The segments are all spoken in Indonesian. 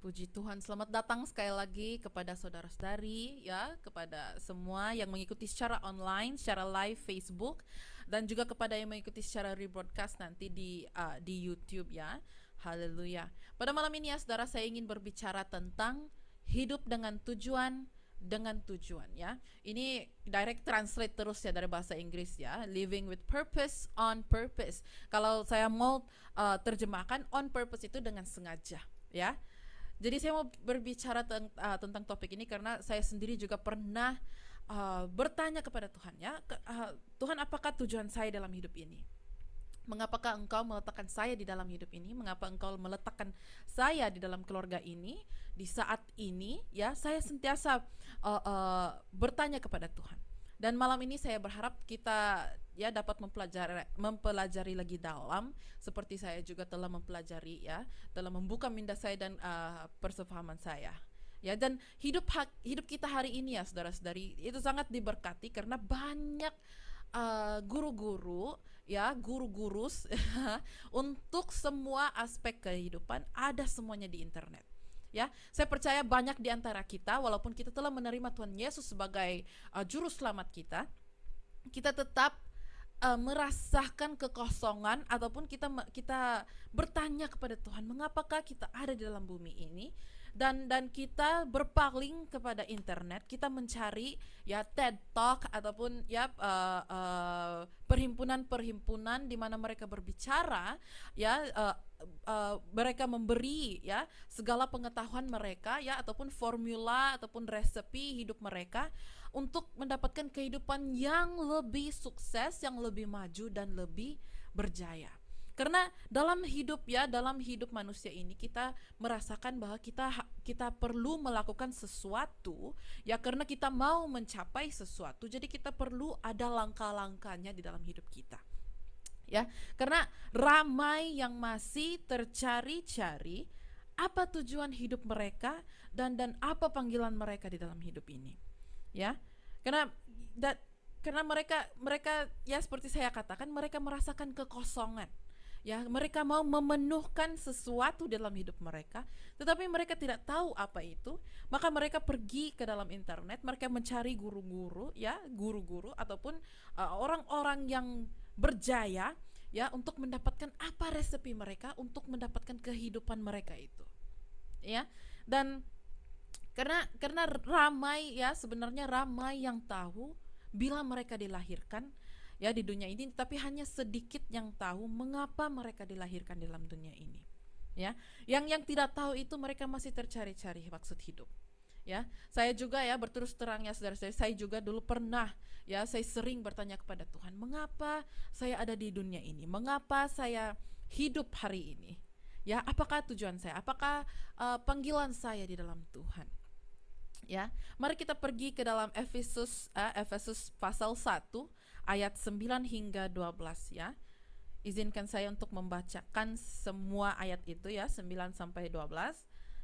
Puji Tuhan, selamat datang sekali lagi kepada saudara-saudari ya, kepada semua yang mengikuti secara online, secara live Facebook dan juga kepada yang mengikuti secara rebroadcast nanti di uh, di YouTube ya. Haleluya. Pada malam ini ya saudara saya ingin berbicara tentang hidup dengan tujuan dengan tujuan ya. Ini direct translate terus ya dari bahasa Inggris ya. Living with purpose on purpose. Kalau saya mau uh, terjemahkan on purpose itu dengan sengaja ya. Jadi saya mau berbicara teng uh, tentang topik ini karena saya sendiri juga pernah uh, bertanya kepada Tuhan ya, ke, uh, Tuhan apakah tujuan saya dalam hidup ini? Mengapakah engkau meletakkan saya di dalam hidup ini? Mengapa engkau meletakkan saya di dalam keluarga ini di saat ini? Ya, saya sentiasa uh, uh, bertanya kepada Tuhan. Dan malam ini saya berharap kita ya dapat mempelajari mempelajari lagi dalam seperti saya juga telah mempelajari ya telah membuka minda saya dan uh, persefahaman saya ya dan hidup hak, hidup kita hari ini ya saudara-saudari itu sangat diberkati karena banyak ah, guru-guru uh, ya guru-guru untuk semua aspek kehidupan ada semuanya di internet ya saya percaya banyak di antara kita walaupun kita telah menerima Tuhan Yesus sebagai uh, juru selamat kita kita tetap uh, merasakan kekosongan ataupun kita kita bertanya kepada Tuhan mengapakah kita ada di dalam bumi ini dan dan kita berpaling kepada internet kita mencari ya TED Talk ataupun ya uh, uh, perhimpunan-perhimpunan di mana mereka berbicara ya uh, uh, mereka memberi ya segala pengetahuan mereka ya ataupun formula ataupun resepi hidup mereka untuk mendapatkan kehidupan yang lebih sukses, yang lebih maju dan lebih berjaya. Karena dalam hidup ya, dalam hidup manusia ini kita merasakan bahwa kita kita perlu melakukan sesuatu ya karena kita mau mencapai sesuatu. Jadi kita perlu ada langkah-langkahnya di dalam hidup kita ya karena ramai yang masih tercari-cari apa tujuan hidup mereka dan dan apa panggilan mereka di dalam hidup ini ya karena that karena mereka mereka ya seperti saya katakan mereka merasakan kekosongan ya mereka mau memenuhkan sesuatu dalam hidup mereka tetapi mereka tidak tahu apa itu maka mereka pergi ke dalam internet mereka mencari guru-guru ya guru-guru ataupun e, orang-orang uh, yang berjaya ya untuk mendapatkan apa resepi mereka untuk mendapatkan kehidupan mereka itu ya dan karena karena ramai ya sebenarnya ramai yang tahu bila mereka dilahirkan ya di dunia ini tapi hanya sedikit yang tahu mengapa mereka dilahirkan dalam dunia ini ya yang yang tidak tahu itu mereka masih tercari-cari maksud hidup ya saya juga ya berterus terang ya saudara saya saya juga dulu pernah ya saya sering bertanya kepada Tuhan mengapa saya ada di dunia ini mengapa saya hidup hari ini ya apakah tujuan saya apakah uh, panggilan saya di dalam Tuhan Ya, mari kita pergi ke dalam Efesus uh, Efesus pasal 1 ayat 9 hingga 12 ya. Izinkan saya untuk membacakan semua ayat itu ya, 9 sampai 12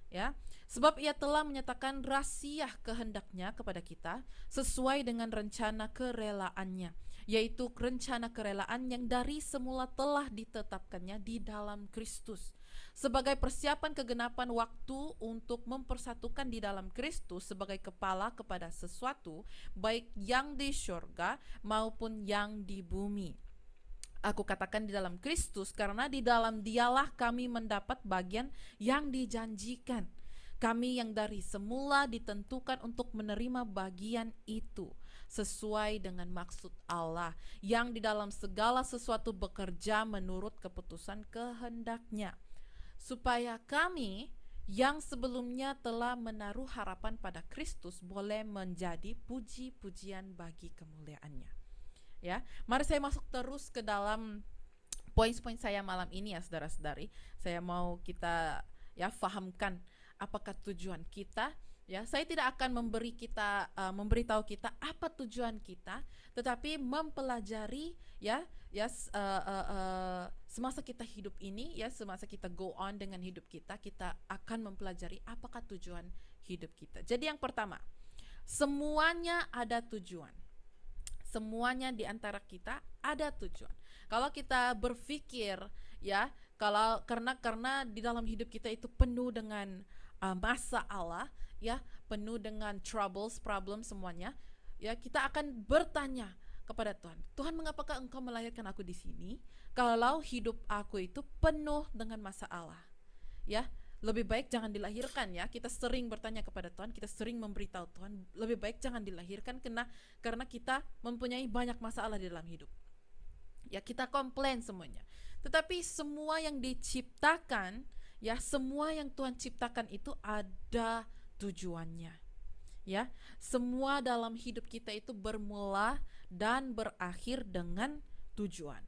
ya. Sebab ia telah menyatakan rahasia kehendaknya kepada kita sesuai dengan rencana kerelaannya, yaitu rencana kerelaan yang dari semula telah ditetapkannya di dalam Kristus sebagai persiapan kegenapan waktu untuk mempersatukan di dalam Kristus sebagai kepala kepada sesuatu, baik yang di syurga maupun yang di bumi. Aku katakan di dalam Kristus, karena di dalam Dialah kami mendapat bagian yang dijanjikan. Kami yang dari semula ditentukan untuk menerima bagian itu sesuai dengan maksud Allah, yang di dalam segala sesuatu bekerja menurut keputusan kehendaknya supaya kami yang sebelumnya telah menaruh harapan pada Kristus boleh menjadi puji-pujian bagi kemuliaannya. Ya, mari saya masuk terus ke dalam poin-poin saya malam ini ya saudara-saudari. Saya mau kita ya fahamkan apakah tujuan kita ya saya tidak akan memberi kita uh, memberitahu kita apa tujuan kita tetapi mempelajari ya ya yes, uh, eh, uh, eh, uh, semasa kita hidup ini ya semasa kita go on dengan hidup kita kita akan mempelajari apakah tujuan hidup kita. Jadi yang pertama, semuanya ada tujuan. Semuanya di antara kita ada tujuan. Kalau kita berpikir ya, kalau karena karena di dalam hidup kita itu penuh dengan uh, masalah ya, penuh dengan troubles, problem semuanya, ya kita akan bertanya kepada Tuhan, Tuhan mengapakah engkau melahirkan aku di sini? kalau hidup aku itu penuh dengan masalah. Ya, lebih baik jangan dilahirkan ya. Kita sering bertanya kepada Tuhan, kita sering memberitahu Tuhan, lebih baik jangan dilahirkan kena karena kita mempunyai banyak masalah di dalam hidup. Ya, kita komplain semuanya. Tetapi semua yang diciptakan, ya semua yang Tuhan ciptakan itu ada tujuannya. Ya, semua dalam hidup kita itu bermula dan berakhir dengan tujuan.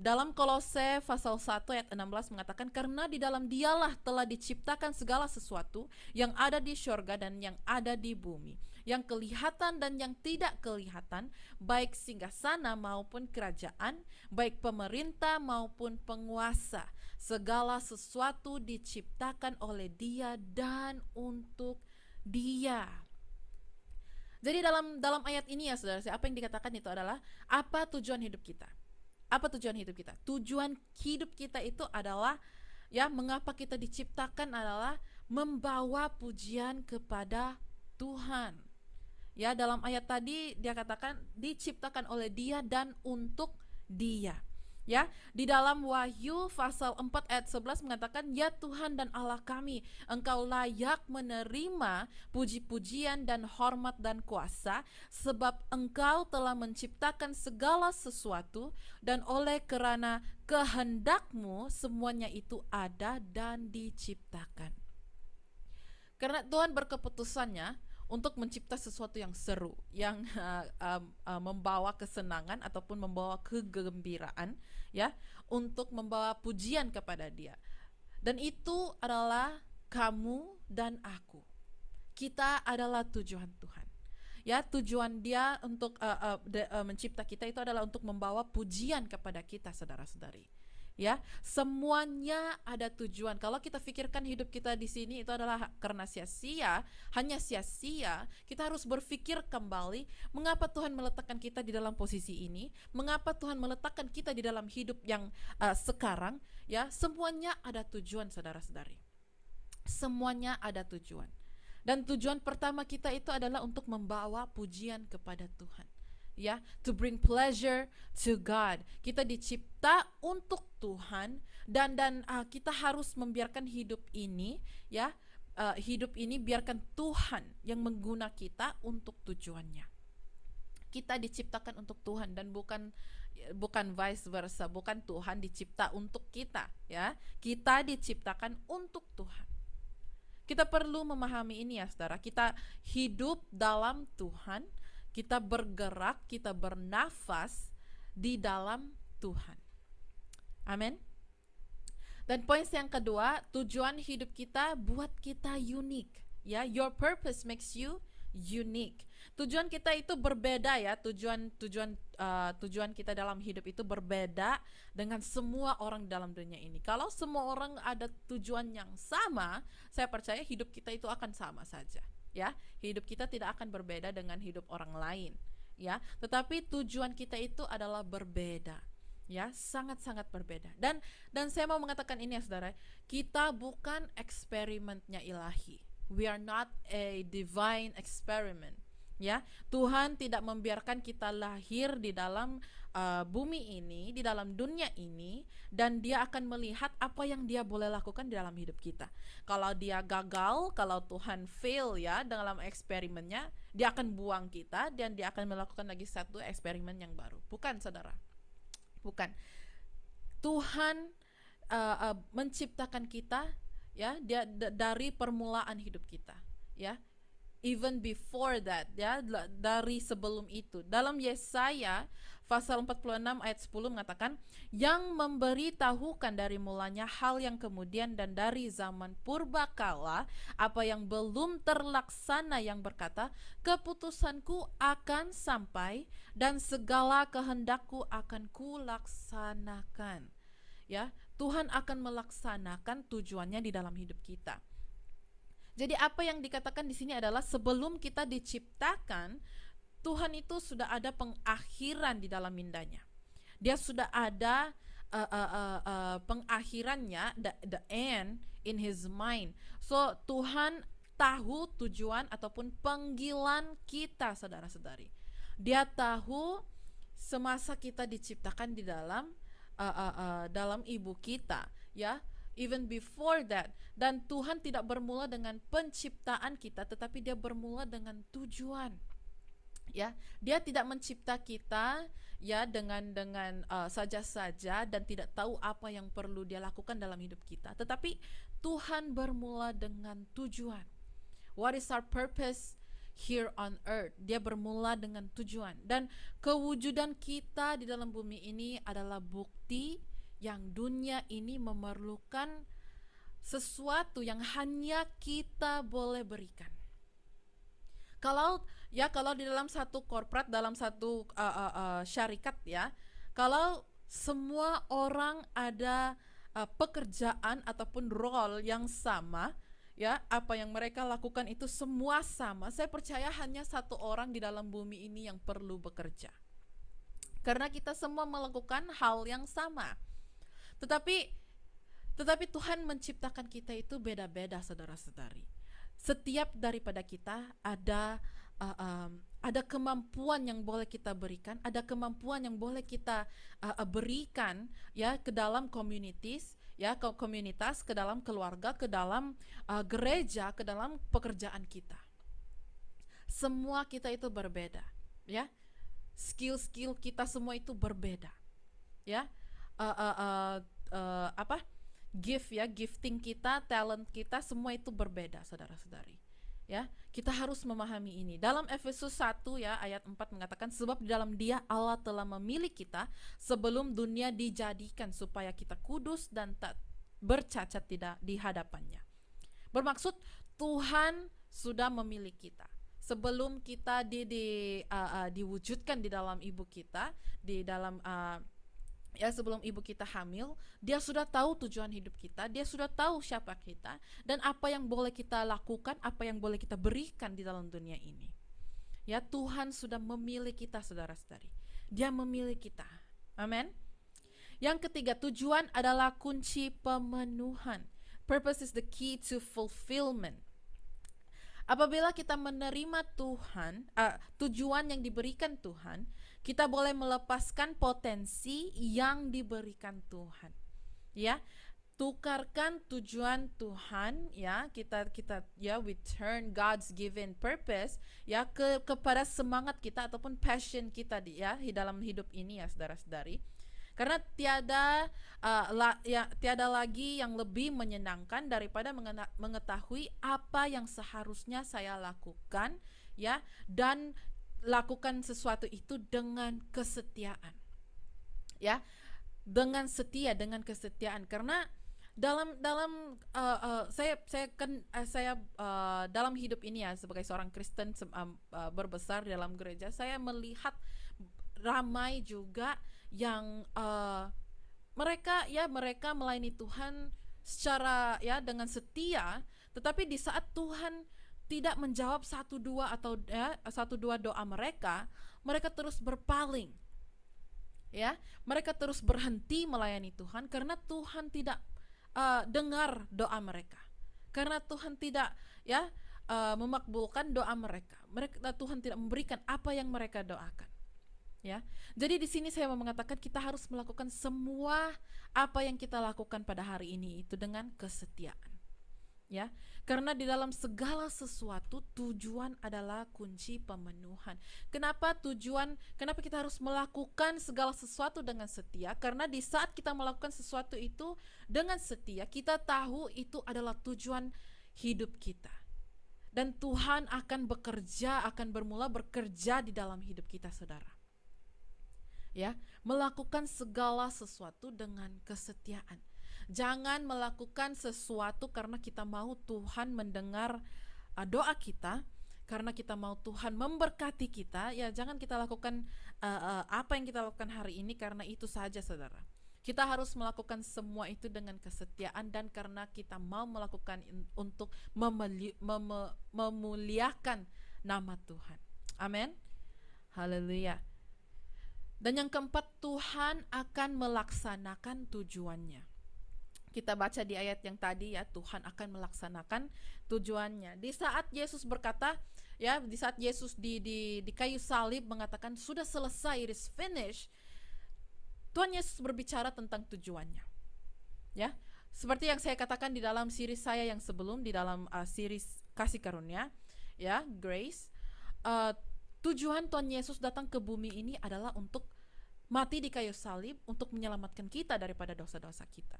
Dalam Kolose pasal 1 ayat 16 mengatakan karena di dalam dialah telah diciptakan segala sesuatu yang ada di syurga dan yang ada di bumi, yang kelihatan dan yang tidak kelihatan, baik singgasana maupun kerajaan, baik pemerintah maupun penguasa. Segala sesuatu diciptakan oleh Dia dan untuk Dia. Jadi dalam dalam ayat ini ya saudara, apa yang dikatakan itu adalah apa tujuan hidup kita? apa tujuan hidup kita? Tujuan hidup kita itu adalah ya mengapa kita diciptakan adalah membawa pujian kepada Tuhan. Ya, dalam ayat tadi dia katakan diciptakan oleh Dia dan untuk Dia ya di dalam Wahyu pasal 4 ayat 11 mengatakan ya Tuhan dan Allah kami engkau layak menerima puji-pujian dan hormat dan kuasa sebab engkau telah menciptakan segala sesuatu dan oleh kerana kehendakmu semuanya itu ada dan diciptakan karena Tuhan berkeputusannya untuk mencipta sesuatu yang seru, yang uh, uh, uh, membawa kesenangan ataupun membawa kegembiraan, ya, untuk membawa pujian kepada Dia. Dan itu adalah kamu dan aku. Kita adalah tujuan Tuhan. Ya, tujuan Dia untuk uh, uh, de, uh, mencipta kita itu adalah untuk membawa pujian kepada kita, saudara-saudari ya. Semuanya ada tujuan. Kalau kita pikirkan hidup kita di sini itu adalah karena sia-sia, hanya sia-sia, kita harus berpikir kembali mengapa Tuhan meletakkan kita di dalam posisi ini, mengapa Tuhan meletakkan kita di dalam hidup yang uh, sekarang, ya. Semuanya ada tujuan, saudara-saudari. Semuanya ada tujuan. Dan tujuan pertama kita itu adalah untuk membawa pujian kepada Tuhan ya, to bring pleasure to God. Kita dicipta untuk Tuhan dan dan uh, kita harus membiarkan hidup ini ya, uh, hidup ini biarkan Tuhan yang mengguna kita untuk tujuannya. Kita diciptakan untuk Tuhan dan bukan bukan vice versa, bukan Tuhan dicipta untuk kita, ya. Kita diciptakan untuk Tuhan. Kita perlu memahami ini ya, Saudara. Kita hidup dalam Tuhan kita bergerak, kita bernafas di dalam Tuhan. Amin. Dan poin yang kedua, tujuan hidup kita buat kita unik, ya. Your purpose makes you unique. Tujuan kita itu berbeda ya, tujuan tujuan uh, tujuan kita dalam hidup itu berbeda dengan semua orang dalam dunia ini. Kalau semua orang ada tujuan yang sama, saya percaya hidup kita itu akan sama saja ya. Hidup kita tidak akan berbeda dengan hidup orang lain, ya. Tetapi tujuan kita itu adalah berbeda ya sangat-sangat berbeda dan dan saya mau mengatakan ini ya saudara kita bukan eksperimennya ilahi we are not a divine experiment ya Tuhan tidak membiarkan kita lahir di dalam uh, bumi ini, di dalam dunia ini, dan dia akan melihat apa yang dia boleh lakukan di dalam hidup kita. Kalau dia gagal, kalau Tuhan fail ya dalam eksperimennya, dia akan buang kita dan dia akan melakukan lagi satu eksperimen yang baru. Bukan, saudara, bukan. Tuhan uh, uh, menciptakan kita ya dia dari permulaan hidup kita ya even before that ya dari sebelum itu dalam Yesaya Pasal 46 ayat 10 mengatakan, yang memberitahukan dari mulanya hal yang kemudian dan dari zaman purbakala, apa yang belum terlaksana yang berkata, keputusanku akan sampai dan segala kehendakku akan kulaksanakan. Ya, Tuhan akan melaksanakan tujuannya di dalam hidup kita. Jadi apa yang dikatakan di sini adalah sebelum kita diciptakan, Tuhan itu sudah ada pengakhiran di dalam mindanya. Dia sudah ada uh, uh, uh, uh, pengakhirannya, the, the end in His mind. So Tuhan tahu tujuan ataupun panggilan kita, saudara-saudari. Dia tahu semasa kita diciptakan di dalam uh, uh, uh, dalam ibu kita, ya even before that. Dan Tuhan tidak bermula dengan penciptaan kita, tetapi Dia bermula dengan tujuan ya dia tidak mencipta kita ya dengan dengan saja eh, saja-saja dan tidak tahu apa yang perlu dia lakukan dalam hidup kita tetapi Tuhan bermula dengan tujuan what is our purpose here on earth dia bermula dengan tujuan dan kewujudan kita di dalam bumi ini adalah bukti yang dunia ini memerlukan sesuatu yang hanya kita boleh berikan kalau ya kalau di dalam satu korporat dalam satu uh, uh, uh, syarikat ya kalau semua orang ada uh, pekerjaan ataupun role yang sama ya apa yang mereka lakukan itu semua sama saya percaya hanya satu orang di dalam bumi ini yang perlu bekerja karena kita semua melakukan hal yang sama tetapi tetapi Tuhan menciptakan kita itu beda-beda saudara-saudari setiap daripada kita ada uh, um, ada kemampuan yang boleh kita berikan, ada kemampuan yang boleh kita uh, berikan ya ke dalam communities, ya ke komunitas, ke dalam keluarga, ke dalam uh, gereja, ke dalam pekerjaan kita. Semua kita itu berbeda, ya. Skill-skill kita semua itu berbeda. Ya. Uh, uh, uh, uh, apa? Gift ya, gifting kita, talent kita semua itu berbeda, saudara-saudari ya kita harus memahami ini dalam Efesus 1 ya ayat 4 mengatakan sebab di dalam dia Allah telah memilih kita sebelum dunia dijadikan supaya kita kudus dan tak bercacat tidak di hadapannya bermaksud Tuhan sudah memilih kita sebelum kita di, di uh, uh, diwujudkan di dalam ibu kita di dalam uh, ya sebelum ibu kita hamil, dia sudah tahu tujuan hidup kita, dia sudah tahu siapa kita dan apa yang boleh kita lakukan, apa yang boleh kita berikan di dalam dunia ini. Ya Tuhan sudah memilih kita saudara-saudari. Dia memilih kita. Amin. Yang ketiga, tujuan adalah kunci pemenuhan. Purpose is the key to fulfillment. Apabila kita menerima Tuhan, uh, tujuan yang diberikan Tuhan, kita boleh melepaskan potensi yang diberikan Tuhan. Ya. Tukarkan tujuan Tuhan ya, kita kita ya we turn God's given purpose ya ke kepada semangat kita ataupun passion kita di ya di dalam hidup ini ya saudara-saudari karena tiada uh, la, ya, tiada lagi yang lebih menyenangkan daripada mengetahui apa yang seharusnya saya lakukan ya dan lakukan sesuatu itu dengan kesetiaan. Ya. Dengan setia, dengan kesetiaan karena dalam dalam uh, uh, saya saya kan uh, saya uh, dalam hidup ini ya sebagai seorang Kristen uh, berbesar dalam gereja saya melihat ramai juga yang uh, mereka ya mereka melayani Tuhan secara ya dengan setia tetapi di saat Tuhan tidak menjawab satu dua atau ya, satu dua doa mereka, mereka terus berpaling. Ya, mereka terus berhenti melayani Tuhan karena Tuhan tidak uh, dengar doa mereka. Karena Tuhan tidak ya uh, memakbulkan doa mereka. Mereka eh, Tuhan tidak memberikan apa yang mereka doakan ya. Jadi di sini saya mau mengatakan kita harus melakukan semua apa yang kita lakukan pada hari ini itu dengan kesetiaan. Ya. Karena di dalam segala sesuatu tujuan adalah kunci pemenuhan. Kenapa tujuan? Kenapa kita harus melakukan segala sesuatu dengan setia? Karena di saat kita melakukan sesuatu itu dengan setia, kita tahu itu adalah tujuan hidup kita. Dan Tuhan akan bekerja, akan bermula bekerja di dalam hidup kita, Saudara ya, melakukan segala sesuatu dengan kesetiaan. Jangan melakukan sesuatu karena kita mau Tuhan mendengar uh, doa kita, karena kita mau Tuhan memberkati kita, ya jangan kita lakukan uh, uh, apa yang kita lakukan hari ini karena itu saja, saudara. Kita harus melakukan semua itu dengan kesetiaan dan karena kita mau melakukan untuk memuli mem memuliakan nama Tuhan. Amin. Haleluya. Dan yang keempat, Tuhan akan melaksanakan tujuannya kita baca di ayat yang tadi ya Tuhan akan melaksanakan tujuannya. Di saat Yesus berkata ya di saat Yesus di di di kayu salib mengatakan sudah selesai it is finished. Tuhan Yesus berbicara tentang tujuannya. Ya. Seperti yang saya katakan di dalam siri saya yang sebelum di dalam uh, series kasih karunia ya grace uh, tujuan Tuhan Yesus datang ke bumi ini adalah untuk mati di kayu salib untuk menyelamatkan kita daripada dosa-dosa kita.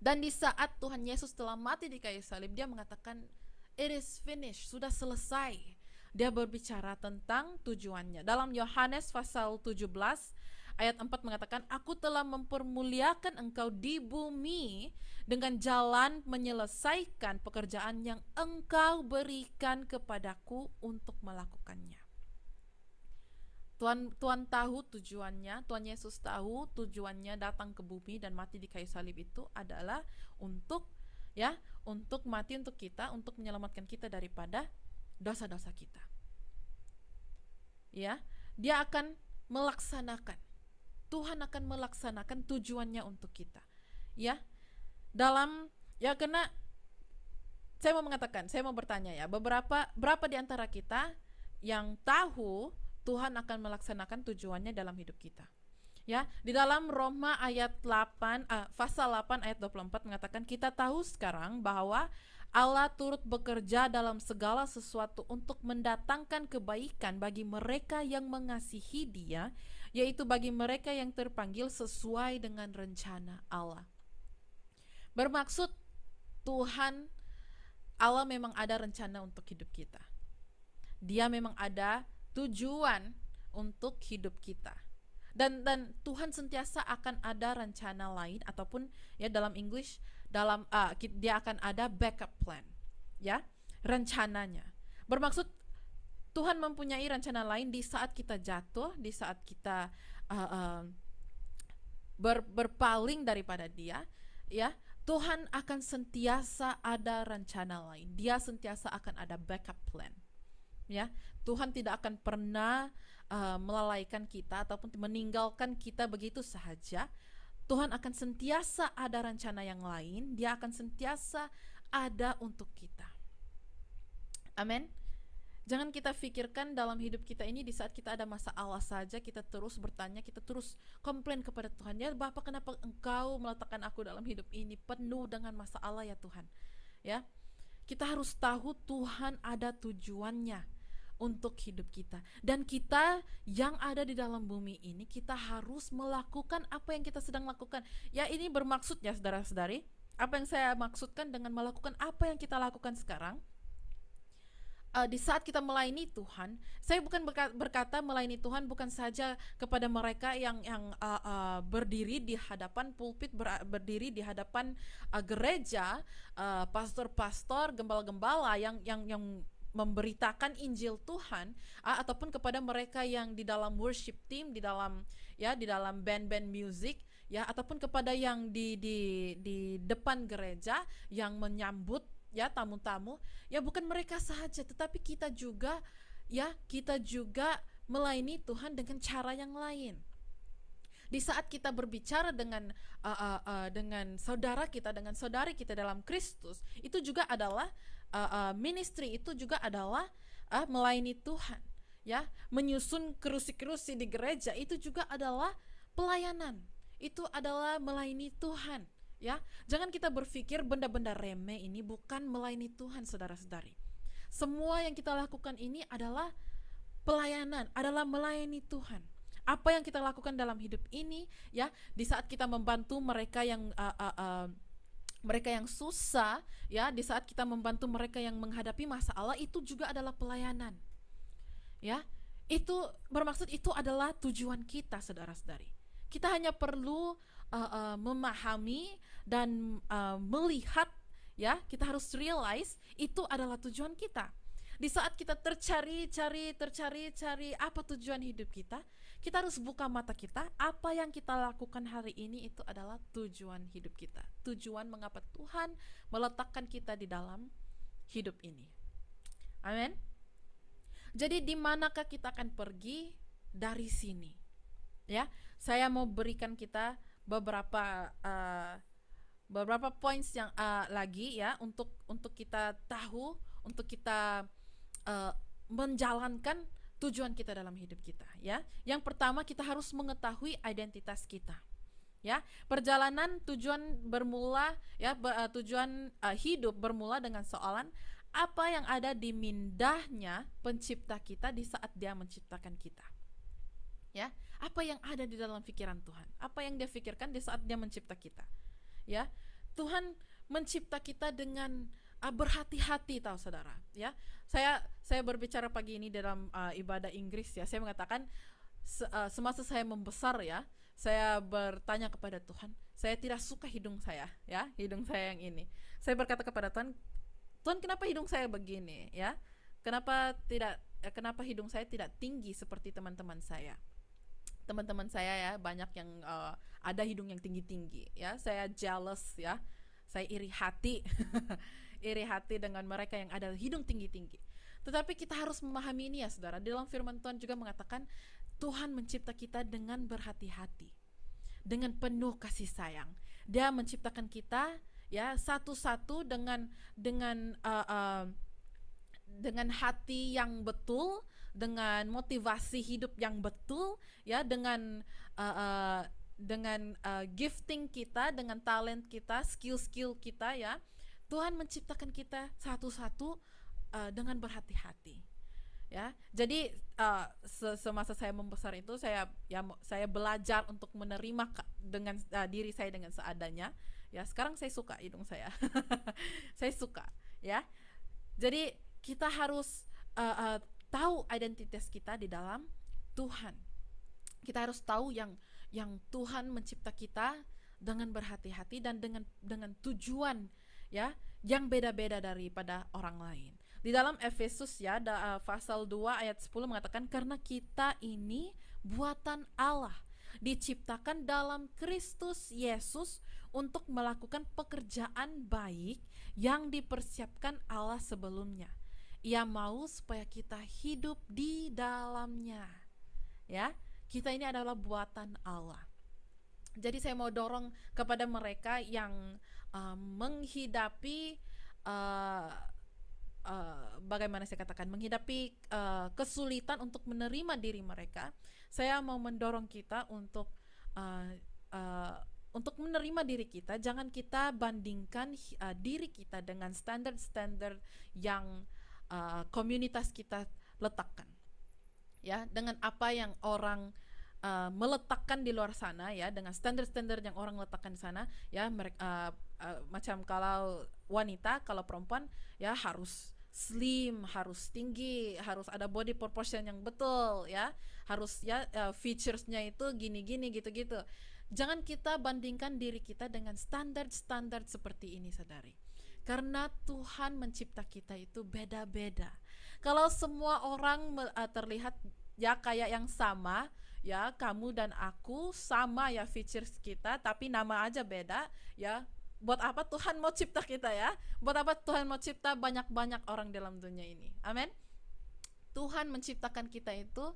Dan di saat Tuhan Yesus telah mati di kayu salib, dia mengatakan, "It is finished," sudah selesai. Dia berbicara tentang tujuannya. Dalam Yohanes pasal 17 ayat 4 mengatakan, "Aku telah mempermuliakan engkau di bumi dengan jalan menyelesaikan pekerjaan yang engkau berikan kepadaku untuk melakukannya." Tuhan Tuhan tahu tujuannya, Tuhan Yesus tahu tujuannya datang ke bumi dan mati di kayu salib itu adalah untuk ya, untuk mati untuk kita, untuk menyelamatkan kita daripada dosa-dosa kita. Ya, dia akan melaksanakan. Tuhan akan melaksanakan tujuannya untuk kita. Ya. Dalam ya kena saya mau mengatakan, saya mau bertanya ya, beberapa berapa di antara kita yang tahu Tuhan akan melaksanakan tujuannya dalam hidup kita. Ya, di dalam Roma ayat 8 uh, 8 ayat 24 mengatakan kita tahu sekarang bahwa Allah turut bekerja dalam segala sesuatu untuk mendatangkan kebaikan bagi mereka yang mengasihi Dia, yaitu bagi mereka yang terpanggil sesuai dengan rencana Allah. Bermaksud Tuhan Allah memang ada rencana untuk hidup kita. Dia memang ada tujuan untuk hidup kita. Dan dan Tuhan sentiasa akan ada rencana lain ataupun ya dalam English dalam uh, dia akan ada backup plan. Ya, rencananya. Bermaksud Tuhan mempunyai rencana lain di saat kita jatuh, di saat kita uh, uh, ber, berpaling daripada Dia, ya. Tuhan akan sentiasa ada rencana lain. Dia sentiasa akan ada backup plan ya Tuhan tidak akan pernah uh, melalaikan kita ataupun meninggalkan kita begitu saja Tuhan akan sentiasa ada rencana yang lain Dia akan sentiasa ada untuk kita Amin Jangan kita pikirkan dalam hidup kita ini di saat kita ada masalah saja kita terus bertanya, kita terus komplain kepada Tuhan. Ya Bapak kenapa engkau meletakkan aku dalam hidup ini penuh dengan masalah ya Tuhan. Ya. Kita harus tahu Tuhan ada tujuannya untuk hidup kita. Dan kita yang ada di dalam bumi ini, kita harus melakukan apa yang kita sedang lakukan. Ya ini bermaksud ya saudara-saudari, apa yang saya maksudkan dengan melakukan apa yang kita lakukan sekarang, uh, di saat kita melayani Tuhan, saya bukan berkata, melayani Tuhan bukan saja kepada mereka yang yang uh, uh, berdiri di hadapan pulpit, ber, berdiri di hadapan uh, gereja, pastor-pastor, uh, gembala-gembala yang yang yang memberitakan Injil Tuhan uh, ataupun kepada mereka yang di dalam worship team, di dalam ya di dalam band-band music ya ataupun kepada yang di di di depan gereja yang menyambut ya tamu-tamu ya bukan mereka saja tetapi kita juga ya kita juga melayani Tuhan dengan cara yang lain di saat kita berbicara dengan uh, uh, uh, dengan saudara kita dengan saudari kita dalam Kristus itu juga adalah uh, uh, ministry itu juga adalah uh, melayani Tuhan ya menyusun kerusi-kerusi di gereja itu juga adalah pelayanan itu adalah melayani Tuhan ya jangan kita berpikir benda-benda remeh ini bukan melayani Tuhan saudara-saudari semua yang kita lakukan ini adalah pelayanan adalah melayani Tuhan apa yang kita lakukan dalam hidup ini ya di saat kita membantu mereka yang uh, uh, uh, mereka yang susah ya di saat kita membantu mereka yang menghadapi masalah itu juga adalah pelayanan ya itu bermaksud itu adalah tujuan kita saudara-saudari kita hanya perlu uh, uh, memahami dan uh, melihat ya kita harus realize itu adalah tujuan kita di saat kita tercari cari tercari cari apa tujuan hidup kita kita harus buka mata kita apa yang kita lakukan hari ini itu adalah tujuan hidup kita tujuan mengapa Tuhan meletakkan kita di dalam hidup ini amin jadi di manakah kita akan pergi dari sini ya saya mau berikan kita beberapa uh, beberapa points yang uh, lagi ya untuk untuk kita tahu untuk kita uh, menjalankan tujuan kita dalam hidup kita ya. Yang pertama kita harus mengetahui identitas kita. Ya, perjalanan tujuan bermula ya ber, uh, eh, tujuan uh, hidup bermula dengan soalan apa yang ada di mindahnya pencipta kita di saat dia menciptakan kita. Ya, apa yang ada di dalam pikiran Tuhan? Apa yang dia pikirkan di saat dia mencipta kita? Ya. Tuhan mencipta kita dengan uh, berhati-hati tahu saudara ya saya saya berbicara pagi ini dalam uh, ibadah Inggris ya saya mengatakan se uh, semasa saya membesar ya saya bertanya kepada Tuhan saya tidak suka hidung saya ya hidung saya yang ini saya berkata kepada Tuhan Tuhan kenapa hidung saya begini ya kenapa tidak eh, kenapa hidung saya tidak tinggi seperti teman-teman saya teman-teman saya ya banyak yang uh, ada hidung yang tinggi-tinggi ya saya jealous ya saya iri hati iri hati dengan mereka yang ada hidung tinggi-tinggi. Tetapi kita harus memahami ini ya saudara. Dalam firman Tuhan juga mengatakan Tuhan mencipta kita dengan berhati-hati. Dengan penuh kasih sayang. Dia menciptakan kita ya satu-satu dengan dengan uh, uh, dengan hati yang betul, dengan motivasi hidup yang betul, ya dengan uh, uh, dengan uh, gifting kita, dengan talent kita, skill-skill kita ya. Tuhan menciptakan kita satu-satu uh, dengan berhati-hati ya jadi uh, semasa saya membesar itu saya ya saya belajar untuk menerima dengan uh, diri saya dengan seadanya ya sekarang saya suka hidung saya saya suka ya jadi kita harus uh, uh, tahu identitas kita di dalam Tuhan kita harus tahu yang yang Tuhan mencipta kita dengan berhati-hati dan dengan dengan tujuan ya yang beda-beda daripada orang lain. Di dalam Efesus ya da, eh, pasal 2 ayat 10 mengatakan karena kita ini buatan Allah diciptakan dalam Kristus Yesus untuk melakukan pekerjaan baik yang dipersiapkan Allah sebelumnya. Ia mau supaya kita hidup di dalamnya. Ya, kita ini adalah buatan Allah. Jadi saya mau dorong kepada mereka yang uh, menghidapi uh, Uh, bagaimana saya katakan menghidapi uh, kesulitan untuk menerima diri mereka, saya mau mendorong kita untuk uh, uh, untuk menerima diri kita. Jangan kita bandingkan uh, diri kita dengan standar-standar yang uh, komunitas kita letakkan, ya, dengan apa yang orang uh, meletakkan di luar sana ya dengan standar-standar yang orang letakkan di sana ya mereka uh, eh, uh, eh, macam kalau wanita kalau perempuan ya harus slim harus tinggi harus ada body proportion yang betul ya harus ya uh, featuresnya itu gini-gini gitu-gitu jangan kita bandingkan diri kita dengan standar-standar seperti ini sadari karena Tuhan mencipta kita itu beda-beda kalau semua orang terlihat ya kayak yang sama ya kamu dan aku sama ya features kita tapi nama aja beda ya buat apa Tuhan mau cipta kita ya buat apa Tuhan mau cipta banyak-banyak orang dalam dunia ini amin Tuhan menciptakan kita itu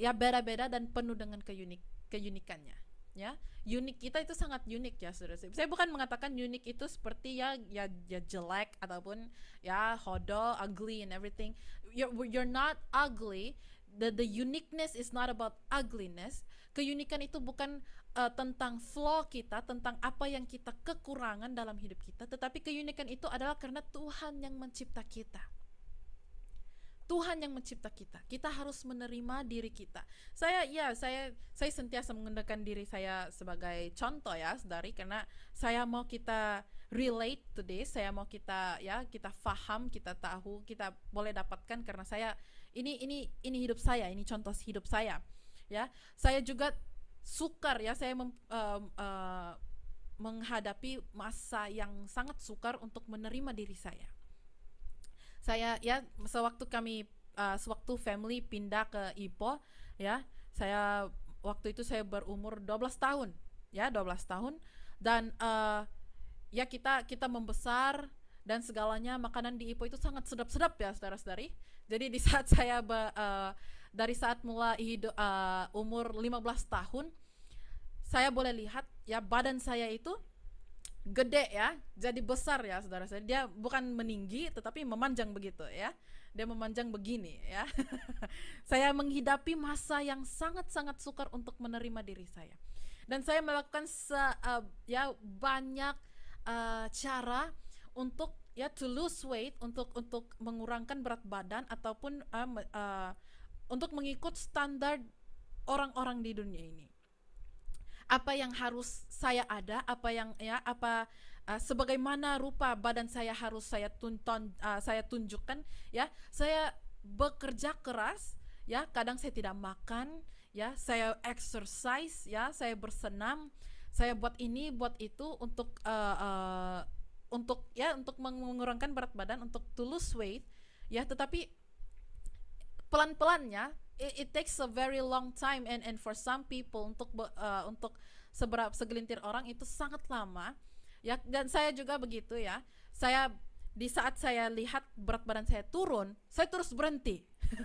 ya beda-beda dan penuh dengan keunik keunikannya ya unik kita itu sangat unik ya saudara saya bukan mengatakan unik itu seperti ya ya ya jelek ataupun ya hodo ugly and everything you're, you're not ugly the the uniqueness is not about ugliness. Keunikan itu bukan uh, tentang flaw kita, tentang apa yang kita kekurangan dalam hidup kita, tetapi keunikan itu adalah karena Tuhan yang mencipta kita. Tuhan yang mencipta kita. Kita harus menerima diri kita. Saya ya, saya saya sentiasa menggunakan diri saya sebagai contoh ya, dari karena saya mau kita relate to this, saya mau kita ya, kita faham, kita tahu, kita boleh dapatkan karena saya ini ini ini hidup saya ini contoh hidup saya ya saya juga sukar ya saya mem, uh, uh, menghadapi masa yang sangat sukar untuk menerima diri saya saya ya sewaktu kami uh, sewaktu family pindah ke Ipo ya saya waktu itu saya berumur 12 tahun ya 12 tahun dan uh, ya kita kita membesar dan segalanya makanan di Ipo itu sangat sedap-sedap ya saudara-saudari jadi di saat saya be, uh, dari saat mulai hidup uh, eh, umur 15 tahun saya boleh lihat ya badan saya itu gede ya, jadi besar ya saudara saya. Dia bukan meninggi tetapi memanjang begitu ya. Dia memanjang begini ya. saya menghidapi masa yang sangat-sangat sukar untuk menerima diri saya. Dan saya melakukan se, uh, ya banyak uh, cara untuk ya to lose weight untuk untuk mengurangkan berat badan ataupun uh, uh, untuk mengikut standar orang-orang di dunia ini. Apa yang harus saya ada, apa yang ya apa uh, sebagaimana rupa badan saya harus saya tonton uh, saya tunjukkan ya. Saya bekerja keras ya, kadang saya tidak makan ya, saya exercise ya, saya bersenam, saya buat ini, buat itu untuk uh, uh, untuk ya untuk mengurangkan berat badan untuk to lose weight ya tetapi pelan-pelannya it, it takes a very long time and and for some people untuk uh, untuk seberapa segelintir orang itu sangat lama ya dan saya juga begitu ya saya di saat saya lihat berat badan saya turun saya terus berhenti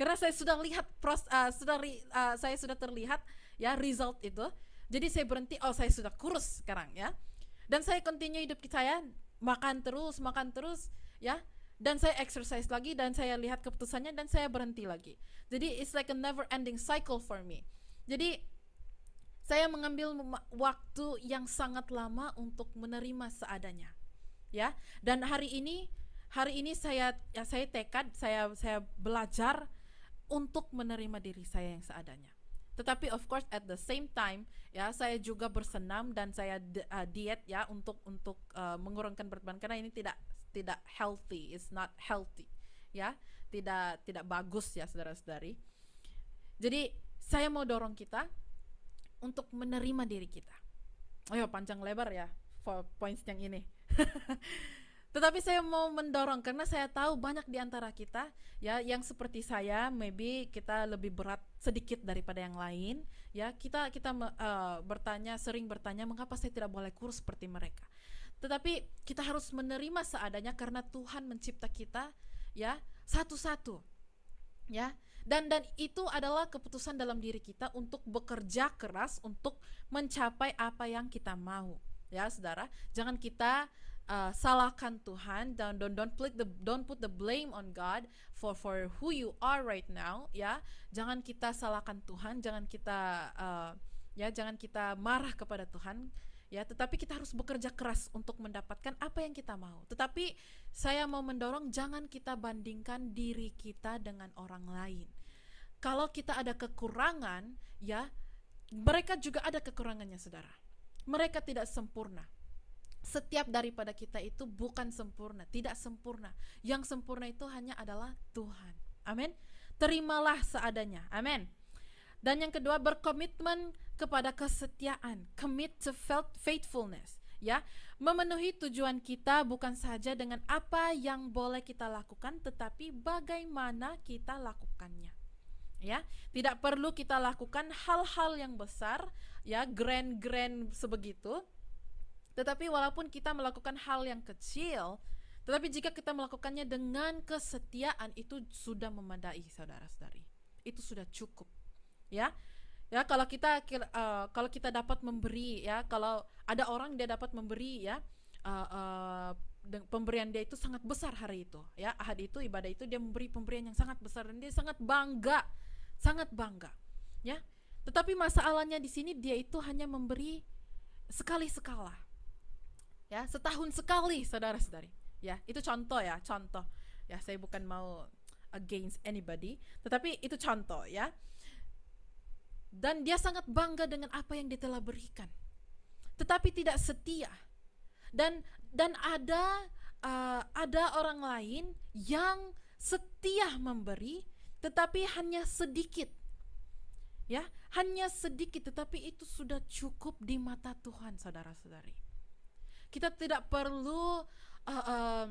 karena saya sudah lihat pros uh, sudah ri, uh, saya sudah terlihat ya result itu jadi saya berhenti oh saya sudah kurus sekarang ya dan saya continue hidup saya makan terus makan terus ya dan saya exercise lagi dan saya lihat keputusannya dan saya berhenti lagi jadi it's like a never ending cycle for me jadi saya mengambil waktu yang sangat lama untuk menerima seadanya ya dan hari ini hari ini saya ya saya tekad saya saya belajar untuk menerima diri saya yang seadanya tetapi of course at the same time ya saya juga bersenam dan saya uh, diet ya untuk untuk uh, mengurangkan berat badan karena ini tidak tidak healthy, it's not healthy ya. Tidak tidak bagus ya saudara-saudari. Jadi saya mau dorong kita untuk menerima diri kita. Ayo panjang lebar ya for points yang ini. Tetapi saya mau mendorong karena saya tahu banyak di antara kita ya yang seperti saya, maybe kita lebih berat sedikit daripada yang lain. Ya kita kita uh, bertanya sering bertanya mengapa saya tidak boleh kurus seperti mereka. Tetapi kita harus menerima seadanya karena Tuhan mencipta kita ya satu-satu ya dan dan itu adalah keputusan dalam diri kita untuk bekerja keras untuk mencapai apa yang kita mau ya saudara jangan kita uh, salahkan Tuhan dan don't don't put the don't put the blame on God for for who you are right now ya jangan kita salahkan Tuhan jangan kita uh, ya jangan kita marah kepada Tuhan ya tetapi kita harus bekerja keras untuk mendapatkan apa yang kita mau tetapi saya mau mendorong jangan kita bandingkan diri kita dengan orang lain kalau kita ada kekurangan ya mereka juga ada kekurangannya saudara mereka tidak sempurna setiap daripada kita itu bukan sempurna, tidak sempurna. Yang sempurna itu hanya adalah Tuhan. Amin. Terimalah seadanya. Amin. Dan yang kedua berkomitmen kepada kesetiaan, commit to faithfulness, ya. Memenuhi tujuan kita bukan saja dengan apa yang boleh kita lakukan, tetapi bagaimana kita lakukannya ya tidak perlu kita lakukan hal-hal yang besar ya grand grand sebegitu tetapi walaupun kita melakukan hal yang kecil, tetapi jika kita melakukannya dengan kesetiaan itu sudah memadai, saudara-saudari. Itu sudah cukup. Ya. Ya, kalau kita uh, kalau kita dapat memberi ya, kalau ada orang dia dapat memberi ya, uh, uh, pemberian dia itu sangat besar hari itu ya ahad itu ibadah itu dia memberi pemberian yang sangat besar dan dia sangat bangga sangat bangga ya tetapi masalahnya di sini dia itu hanya memberi sekali sekala ya setahun sekali saudara-saudari ya itu contoh ya contoh ya saya bukan mau against anybody tetapi itu contoh ya dan dia sangat bangga dengan apa yang dia telah berikan tetapi tidak setia dan dan ada uh, ada orang lain yang setia memberi tetapi hanya sedikit ya hanya sedikit tetapi itu sudah cukup di mata Tuhan saudara-saudari kita tidak perlu uh, uh,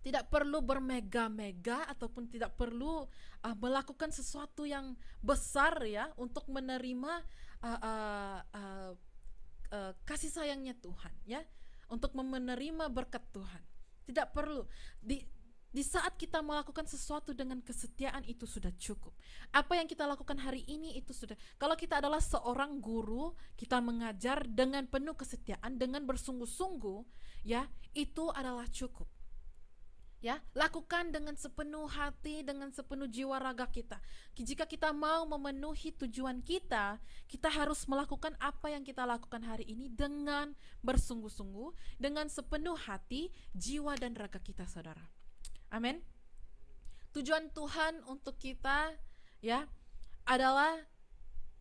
tidak perlu bermega-mega ataupun tidak perlu uh, melakukan sesuatu yang besar ya untuk menerima uh, uh, uh, uh, kasih sayangnya Tuhan ya untuk menerima berkat Tuhan tidak perlu di di saat kita melakukan sesuatu dengan kesetiaan itu sudah cukup. Apa yang kita lakukan hari ini itu sudah. Kalau kita adalah seorang guru, kita mengajar dengan penuh kesetiaan, dengan bersungguh-sungguh, ya, itu adalah cukup ya lakukan dengan sepenuh hati dengan sepenuh jiwa raga kita jika kita mau memenuhi tujuan kita kita harus melakukan apa yang kita lakukan hari ini dengan bersungguh-sungguh dengan sepenuh hati jiwa dan raga kita saudara Amin. Tujuan Tuhan untuk kita ya adalah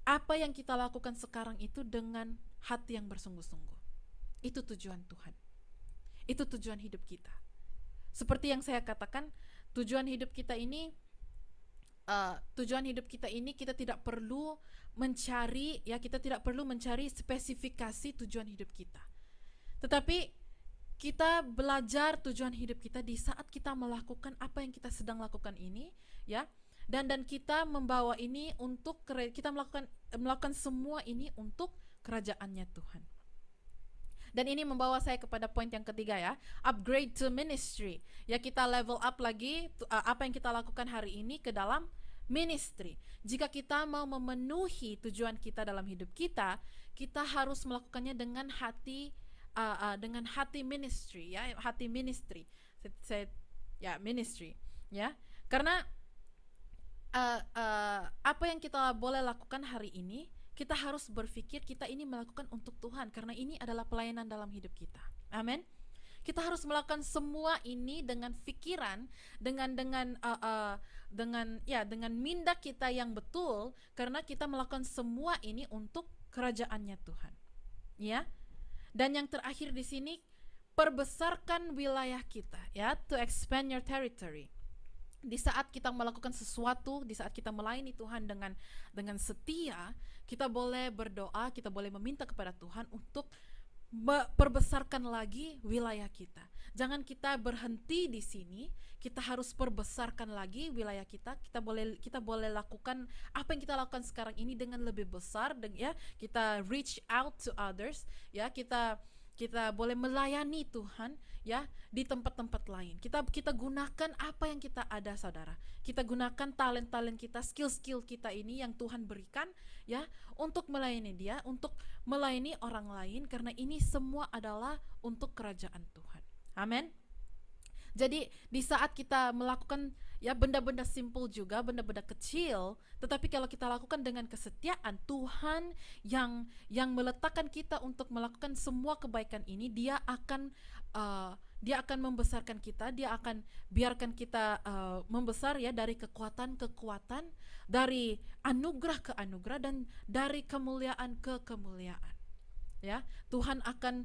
apa yang kita lakukan sekarang itu dengan hati yang bersungguh-sungguh. Itu tujuan Tuhan. Itu tujuan hidup kita. Seperti yang saya katakan, tujuan hidup kita ini uh, tujuan hidup kita ini kita tidak perlu mencari ya kita tidak perlu mencari spesifikasi tujuan hidup kita. Tetapi kita belajar tujuan hidup kita di saat kita melakukan apa yang kita sedang lakukan ini ya dan dan kita membawa ini untuk kita melakukan melakukan semua ini untuk kerajaannya Tuhan dan ini membawa saya kepada poin yang ketiga ya upgrade to ministry ya kita level up lagi apa yang kita lakukan hari ini ke dalam ministry. Jika kita mau memenuhi tujuan kita dalam hidup kita, kita harus melakukannya dengan hati uh, uh, dengan hati ministry ya hati ministry saya, saya ya ministry ya karena uh, uh, apa yang kita boleh lakukan hari ini kita harus berpikir kita ini melakukan untuk Tuhan karena ini adalah pelayanan dalam hidup kita amin kita harus melakukan semua ini dengan pikiran dengan dengan uh, uh, dengan ya dengan minda kita yang betul karena kita melakukan semua ini untuk kerajaannya Tuhan ya dan yang terakhir di sini perbesarkan wilayah kita ya to expand your territory di saat kita melakukan sesuatu, di saat kita melayani Tuhan dengan dengan setia, kita boleh berdoa, kita boleh meminta kepada Tuhan untuk perbesarkan lagi wilayah kita. Jangan kita berhenti di sini, kita harus perbesarkan lagi wilayah kita. Kita boleh kita boleh lakukan apa yang kita lakukan sekarang ini dengan lebih besar dan ya, kita reach out to others, ya, kita kita boleh melayani Tuhan ya di tempat-tempat lain. Kita kita gunakan apa yang kita ada Saudara. Kita gunakan talent-talent kita, skill-skill kita ini yang Tuhan berikan ya untuk melayani dia, untuk melayani orang lain karena ini semua adalah untuk kerajaan Tuhan. Amin. Jadi di saat kita melakukan ya benda-benda simple juga benda-benda kecil tetapi kalau kita lakukan dengan kesetiaan Tuhan yang yang meletakkan kita untuk melakukan semua kebaikan ini dia akan uh, dia akan membesarkan kita dia akan biarkan kita uh, membesar ya dari kekuatan kekuatan dari anugerah ke anugerah dan dari kemuliaan ke kemuliaan ya Tuhan akan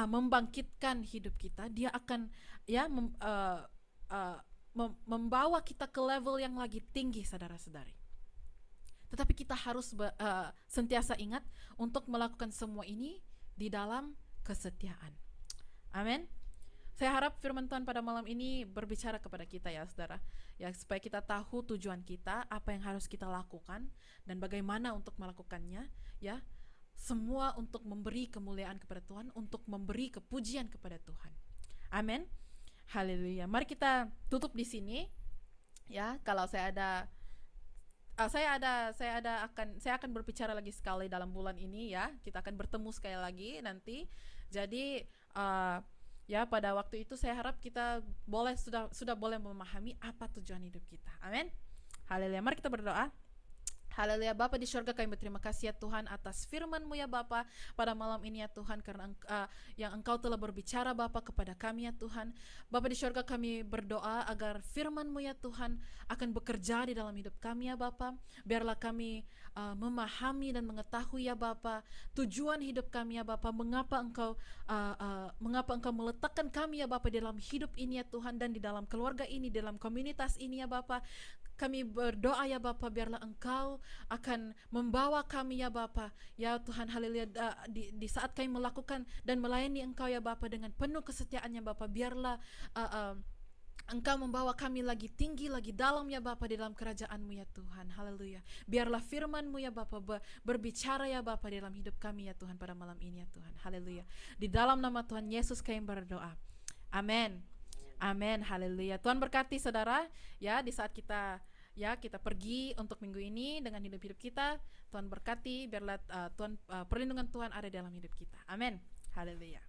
uh, membangkitkan hidup kita dia akan ya mem, uh, uh, mem membawa kita ke level yang lagi tinggi saudara-saudari. Tetapi kita harus uh, sentiasa ingat untuk melakukan semua ini di dalam kesetiaan. Amin. Saya harap firman Tuhan pada malam ini berbicara kepada kita ya saudara. Ya supaya kita tahu tujuan kita, apa yang harus kita lakukan dan bagaimana untuk melakukannya ya. Semua untuk memberi kemuliaan kepada Tuhan, untuk memberi kepujian kepada Tuhan. Amin. Haleluya. Mari kita tutup di sini. Ya, kalau saya ada Uh, saya ada saya ada akan saya akan berbicara lagi sekali dalam bulan ini ya kita akan bertemu sekali lagi nanti jadi uh, ya pada waktu itu saya harap kita boleh sudah sudah boleh memahami apa tujuan hidup kita amin haleluya mari kita berdoa Haleluya Bapa di surga kami berterima kasih ya Tuhan atas firman-Mu ya Bapa pada malam ini ya Tuhan karena uh, yang Engkau telah berbicara Bapa kepada kami ya Tuhan. Bapa di surga kami berdoa agar firman-Mu ya Tuhan akan bekerja di dalam hidup kami ya Bapa. Biarlah kami uh, memahami dan mengetahui ya Bapa tujuan hidup kami ya Bapa, mengapa Engkau uh, uh, mengapa Engkau meletakkan kami ya Bapa di dalam hidup ini ya Tuhan dan di dalam keluarga ini, di dalam komunitas ini ya Bapa. Kami berdoa ya Bapa biarlah Engkau akan membawa kami ya Bapa. Ya Tuhan haleluya di, di saat kami melakukan dan melayani Engkau ya Bapa dengan penuh kesetiaan ya Bapa. Biarlah uh, uh, Engkau membawa kami lagi tinggi, lagi dalam ya Bapa di dalam kerajaanmu ya Tuhan. Haleluya. Biarlah firmanmu ya Bapa berbicara ya Bapa di dalam hidup kami ya Tuhan pada malam ini ya Tuhan. Haleluya. Di dalam nama Tuhan Yesus kami berdoa. Amin. Amin. Haleluya. Tuhan berkati saudara ya di saat kita ya kita pergi untuk minggu ini dengan hidup-hidup kita. Tuhan berkati biarlah uh, Tuhan uh, perlindungan Tuhan ada dalam hidup kita. Amin. Haleluya.